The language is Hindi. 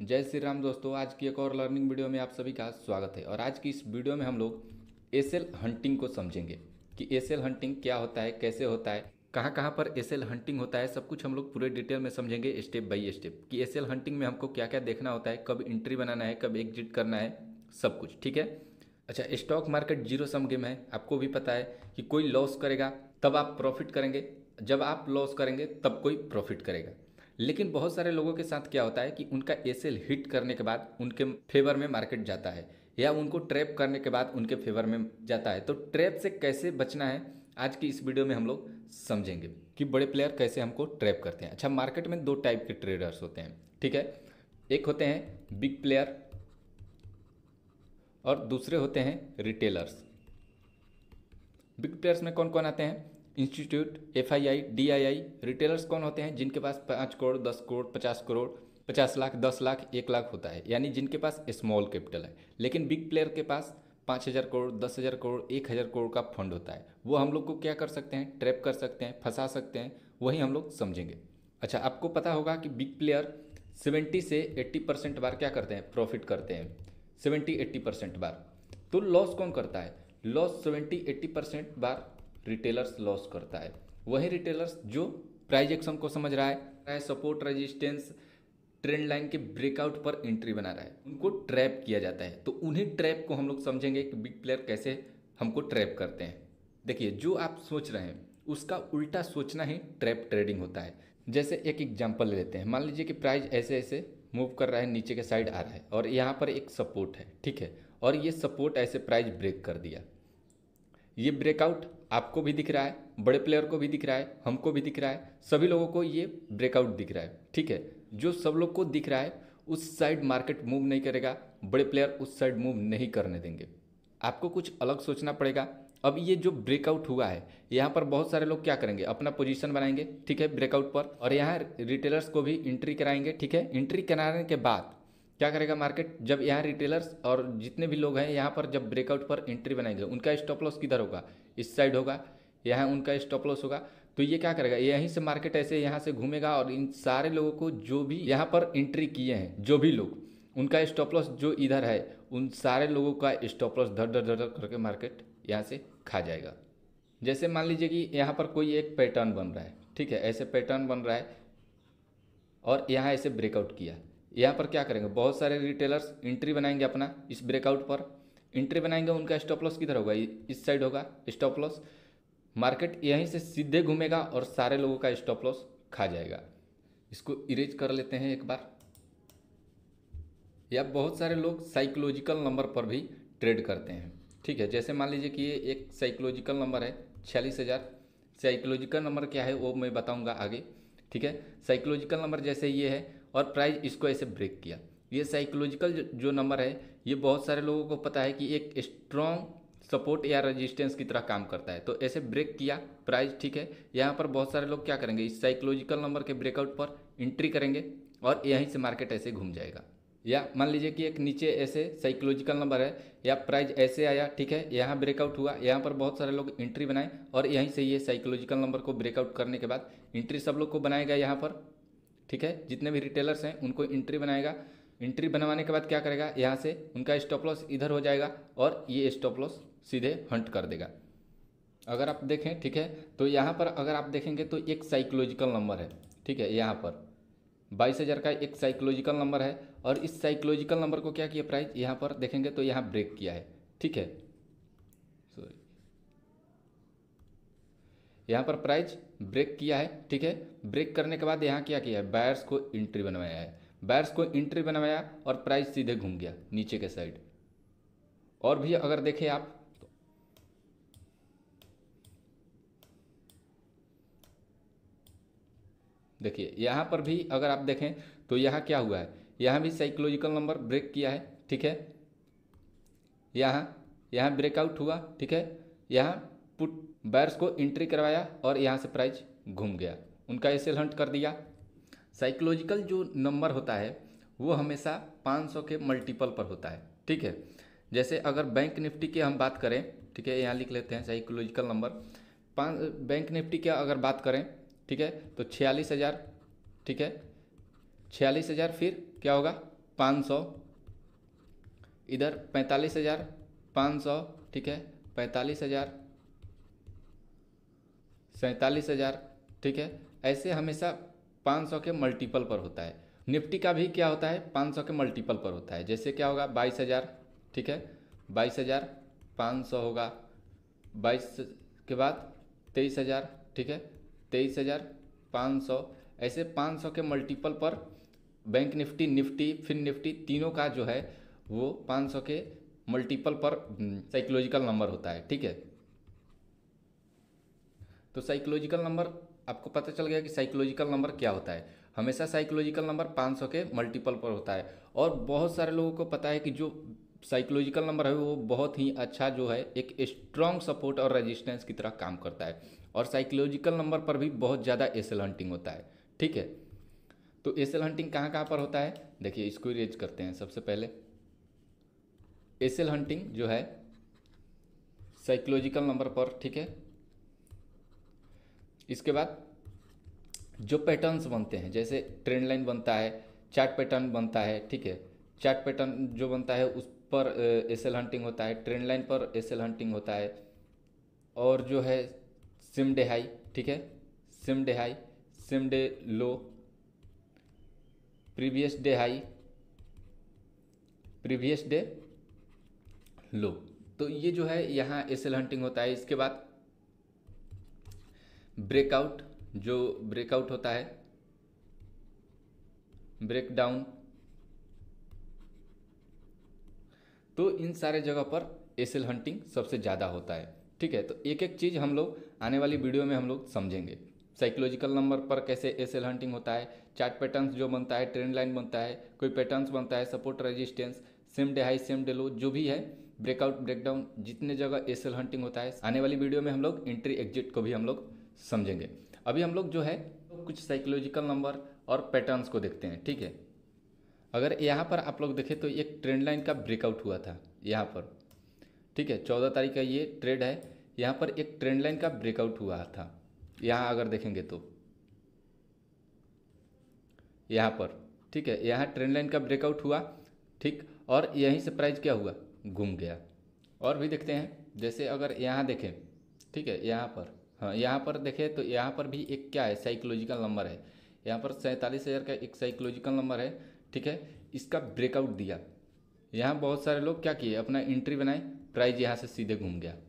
जय श्री राम दोस्तों आज की एक और लर्निंग वीडियो में आप सभी का स्वागत है और आज की इस वीडियो में हम लोग एसएल हंटिंग को समझेंगे कि एसएल हंटिंग क्या होता है कैसे होता है कहाँ कहाँ पर एसएल हंटिंग होता है सब कुछ हम लोग पूरे डिटेल में समझेंगे स्टेप बाई स्टेप कि एसएल हंटिंग में हमको क्या क्या देखना होता है कब एंट्री बनाना है कब एग्जिट करना है सब कुछ ठीक है अच्छा stock market zero sum game है आपको भी पता है कि कोई लॉस करेगा तब आप प्रॉफिट करेंगे जब आप लॉस करेंगे तब कोई प्रॉफिट करेगा लेकिन बहुत सारे लोगों के साथ क्या होता है कि उनका एसएल हिट करने के बाद उनके फेवर में मार्केट जाता है या उनको ट्रैप करने के बाद उनके फेवर में जाता है तो ट्रैप से कैसे बचना है आज की इस वीडियो में हम लोग समझेंगे कि बड़े प्लेयर कैसे हमको ट्रैप करते हैं अच्छा मार्केट में दो टाइप के ट्रेडर्स होते हैं ठीक है एक होते हैं बिग प्लेयर और दूसरे होते हैं रिटेलर्स बिग प्लेयर्स में कौन कौन आते हैं institute F I I D I I retailers कौन होते हैं जिनके पास पाँच करोड़ दस करोड़ पचास करोड़ पचास लाख दस लाख एक लाख होता है यानी जिनके पास स्मॉल कैपिटल है लेकिन बिग प्लेयर के पास पाँच हज़ार करोड़ दस हज़ार करोड़ एक हज़ार करोड़ का फंड होता है वो हम लोग को क्या कर सकते हैं ट्रैप कर सकते हैं फंसा सकते हैं वही हम लोग समझेंगे अच्छा आपको पता होगा कि बिग प्लेयर सेवेंटी से एट्टी परसेंट बार क्या करते हैं प्रॉफिट करते हैं सेवेंटी एट्टी परसेंट बार तो लॉस कौन करता है लॉस सेवेंटी एट्टी परसेंट बार रिटेलर्स लॉस करता है वही रिटेलर्स जो प्राइज एक्शन को समझ रहा है सपोर्ट रेजिस्टेंस ट्रेंड लाइन के ब्रेकआउट पर एंट्री बना रहा है उनको ट्रैप किया जाता है तो उन्हीं ट्रैप को हम लोग समझेंगे कि बिग प्लेयर कैसे हमको ट्रैप करते हैं देखिए जो आप सोच रहे हैं उसका उल्टा सोचना ही ट्रैप ट्रेडिंग होता है जैसे एक एग्जाम्पल लेते हैं मान लीजिए कि प्राइस ऐसे ऐसे मूव कर रहा है नीचे के साइड आ रहा है और यहाँ पर एक सपोर्ट है ठीक है और ये सपोर्ट ऐसे प्राइज ब्रेक कर दिया ये ब्रेकआउट आपको भी दिख रहा है बड़े प्लेयर को भी दिख रहा है हमको भी दिख रहा है सभी लोगों को ये ब्रेकआउट दिख रहा है ठीक है जो सब लोग को दिख रहा है उस साइड मार्केट मूव नहीं करेगा बड़े प्लेयर उस साइड मूव नहीं करने देंगे आपको कुछ अलग सोचना पड़ेगा अब ये जो ब्रेकआउट हुआ है यहाँ पर बहुत सारे लोग क्या करेंगे अपना पोजीशन बनाएंगे ठीक है ब्रेकआउट पर और यहाँ रिटेलर्स को भी एंट्री कराएंगे ठीक है एंट्री कराने के बाद क्या करेगा मार्केट जब यहाँ रिटेलर्स और जितने भी लोग हैं यहाँ पर जब ब्रेकआउट पर एंट्री बनाएंगे उनका स्टॉप लॉस किधर होगा इस साइड होगा यहाँ उनका स्टॉप लॉस होगा तो ये क्या करेगा यहीं से मार्केट ऐसे यहाँ से घूमेगा और इन सारे लोगों को जो भी यहाँ पर एंट्री किए हैं जो भी लोग उनका स्टॉप लॉस जो इधर है उन सारे लोगों का स्टॉप लॉस धर धर धर करके मार्केट यहाँ से खा जाएगा जैसे मान लीजिए कि यहाँ पर कोई एक पैटर्न बन रहा है ठीक है ऐसे पैटर्न बन रहा है और यहाँ ऐसे ब्रेकआउट किया यहाँ पर क्या करेंगे बहुत सारे रिटेलर्स इंट्री बनाएंगे अपना इस ब्रेकआउट पर इंट्री बनाएंगे उनका स्टॉप लॉस किधर होगा इस साइड होगा स्टॉप लॉस मार्केट यहीं से सीधे घूमेगा और सारे लोगों का स्टॉप लॉस खा जाएगा इसको इरेज कर लेते हैं एक बार या बहुत सारे लोग साइकोलॉजिकल नंबर पर भी ट्रेड करते हैं ठीक है जैसे मान लीजिए कि ये एक साइकोलॉजिकल नंबर है छियालीस हज़ार साइकोलॉजिकल नंबर क्या है वो मैं बताऊंगा आगे ठीक है साइकोलॉजिकल नंबर जैसे ये है और प्राइज इसको ऐसे ब्रेक किया ये साइकोलॉजिकल जो नंबर है ये बहुत सारे लोगों को पता है कि एक स्ट्रॉन्ग सपोर्ट या रेजिस्टेंस की तरह काम करता है तो ऐसे ब्रेक किया प्राइज ठीक है यहाँ पर बहुत सारे लोग क्या करेंगे इस साइकोलॉजिकल नंबर के ब्रेकआउट पर एंट्री करेंगे और यहीं से मार्केट ऐसे घूम जाएगा या मान लीजिए कि एक नीचे ऐसे साइकोलॉजिकल नंबर है या प्राइज ऐसे आया ठीक है यहाँ ब्रेकआउट हुआ यहाँ पर बहुत सारे लोग एंट्री बनाए और यहीं से ये साइकोलॉजिकल नंबर को ब्रेकआउट करने के बाद एंट्री सब लोग को बनाएगा यहाँ पर ठीक है जितने भी रिटेलर्स हैं उनको इंट्री बनाएगा इंट्री बनवाने के बाद क्या करेगा यहाँ से उनका स्टॉप लॉस इधर हो जाएगा और ये स्टॉप लॉस सीधे हंट कर देगा अगर आप देखें ठीक है तो यहाँ पर अगर आप देखेंगे तो एक साइकोलॉजिकल नंबर है ठीक है यहाँ पर बाईस हज़ार का एक साइकोलॉजिकल नंबर है और इस साइकोलॉजिकल नंबर को क्या किया प्राइस यहाँ पर देखेंगे तो यहाँ ब्रेक किया है ठीक है सॉरी यहाँ पर प्राइस ब्रेक किया है ठीक है ब्रेक करने के बाद यहाँ क्या किया है बायर्स को एंट्री बनवाया है बायर्स को एंट्री बनवाया और प्राइस सीधे घूम गया नीचे के साइड और भी अगर देखें आप तो देखिए यहाँ पर भी अगर आप देखें तो यहाँ क्या हुआ है यहाँ भी साइकोलॉजिकल नंबर ब्रेक किया है ठीक है यहाँ यहाँ ब्रेकआउट हुआ ठीक है यहाँ पुट बैर्स को एंट्री करवाया और यहाँ से प्राइज घूम गया उनका एसेल हंट कर दिया साइकोलॉजिकल जो नंबर होता है वो हमेशा 500 के मल्टीपल पर होता है ठीक है जैसे अगर बैंक निफ्टी की हम बात करें ठीक है यहाँ लिख लेते हैं साइकोलॉजिकल नंबर पाँच बैंक निफ्टी की अगर बात करें ठीक है तो छियालीस हज़ार ठीक है छियालीस हज़ार फिर क्या होगा पाँच सौ इधर पैंतालीस हज़ार पाँच सौ ठीक है पैंतालीस हज़ार सैंतालीस हज़ार ठीक है ऐसे हमेशा पाँच सौ के मल्टीपल पर होता है निफ्टी का भी क्या होता है पाँच सौ के मल्टीपल पर होता है जैसे क्या होगा बाईस हज़ार ठीक है बाईस हज़ार पाँच सौ होगा बाईस के बाद तेईस हज़ार ठीक है तेईस हज़ार पाँच सौ ऐसे पाँच सौ के मल्टीपल पर bank Nifty Nifty fin Nifty तीनों का जो है वो पाँच सौ के मल्टीपल पर साइकोलॉजिकल हम्म, नंबर होता है ठीक है तो साइकोलॉजिकल नंबर आपको पता चल गया कि साइकोलॉजिकल नंबर क्या होता है हमेशा साइकोलॉजिकल नंबर 500 के मल्टीपल पर होता है और बहुत सारे लोगों को पता है कि जो साइकोलॉजिकल नंबर है वो बहुत ही अच्छा जो है एक स्ट्रॉन्ग सपोर्ट और रेजिस्टेंस की तरह काम करता है और साइकोलॉजिकल नंबर पर भी बहुत ज़्यादा एसल हंटिंग होता है ठीक है तो एसल हंटिंग कहाँ कहाँ पर होता है देखिए इसको रेज करते हैं सबसे पहले एसल हंटिंग जो है साइकोलॉजिकल नंबर पर ठीक है इसके बाद जो पैटर्न्स बनते हैं जैसे ट्रेंड लाइन बनता है चार्ट पैटर्न बनता है ठीक है चार्ट पैटर्न जो बनता है उस पर एस एल हंटिंग होता है ट्रेंड लाइन पर एस एल हंटिंग होता है और जो है सिम डे हाई ठीक है same day high same day low previous day high previous day low तो ये जो है यहाँ एस एल हंटिंग होता है इसके बाद ब्रेकआउट जो ब्रेकआउट होता है ब्रेकडाउन तो इन सारे जगह पर एसल हंटिंग सबसे ज़्यादा होता है ठीक है तो एक एक चीज़ हम लोग आने वाली वीडियो में हम लोग समझेंगे साइकोलॉजिकल नंबर पर कैसे एसल हंटिंग होता है चार्ट पैटर्न्स जो बनता है ट्रेंड लाइन बनता है कोई पैटर्न्स बनता है support resistance same day high same day low जो भी है ब्रेकआउट ब्रेकडाउन जितने जगह एसल हंटिंग होता है आने वाली वीडियो में हम लोग एंट्री एग्जिट को भी हम लोग समझेंगे अभी हम लोग जो है कुछ साइकोलॉजिकल नंबर और पैटर्न्स को देखते हैं ठीक है अगर यहाँ पर आप लोग देखें तो एक ट्रेंड लाइन का ब्रेकआउट हुआ था यहाँ पर ठीक है चौदह तारीख का ये ट्रेड है यहाँ पर एक ट्रेंड लाइन का ब्रेकआउट हुआ था यहाँ अगर देखेंगे तो यहाँ पर ठीक है यहाँ ट्रेंड लाइन का ब्रेकआउट हुआ ठीक और यहीं से प्राइस क्या हुआ घूम गया और भी देखते हैं जैसे अगर यहाँ देखें ठीक है यहाँ पर हाँ यहाँ पर देखें तो यहाँ पर भी एक क्या है साइकोलॉजिकल नंबर है यहाँ पर सैंतालीस हज़ार का एक साइकोलॉजिकल नंबर है ठीक है इसका ब्रेकआउट दिया यहाँ बहुत सारे लोग क्या किए अपना एंट्री बनाए प्राइज यहाँ से सीधे घूम गया